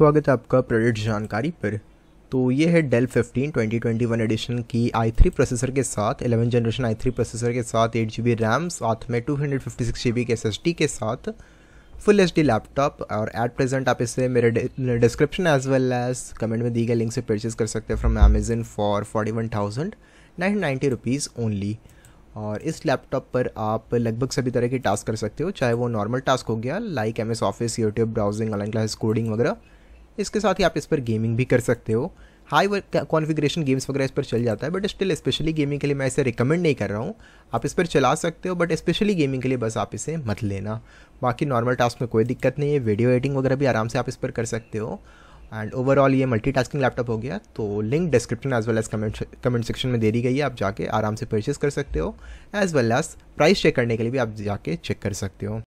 स्वागत है आपका प्रोडक्ट जानकारी पर तो ये है डेल 15 2021 एडिशन की आई थ्री प्रोसेसर के साथ 11 जनरेशन आई थ्री प्रोसेसर के साथ एट जी बी रैम साथ में two hundred fifty six G B के एस एस के साथ फुल एच डी लैपटॉप और एट प्रेजेंट आप इसे मेरे description as well as comment में दी गई लिंक से परचेज कर सकते हैं from Amazon for forty one thousand nine ninety rupees only और इस लैपटॉप पर आप लगभग सभी तरह के टास्क कर सकते हो चाहे वो नॉर्मल टास्क हो गया like M S office YouTube browsing online class coding वगैरह इसके साथ ही आप इस पर गेमिंग भी कर सकते हो हाई कॉन्फिग्रेशन गेम्स वगैरह इस पर चल जाता है बट स्टिल स्पेशली गेमिंग के लिए मैं इसे रिकमेंड नहीं कर रहा हूँ आप इस पर चला सकते हो बट स्पेशली गेमिंग के लिए बस आप इसे मत लेना बाकी नॉर्मल टास्क में कोई दिक्कत नहीं है वीडियो एडिटिंग वगैरह भी आराम से आप इस पर कर सकते हो एंड ओवरऑल ये टास्किंग लैपटॉप हो गया तो link description as well as comment comment section में दे दी गई है आप जाके आराम से परचेस कर सकते हो as well as price check करने के लिए भी आप जाके चेक कर सकते हो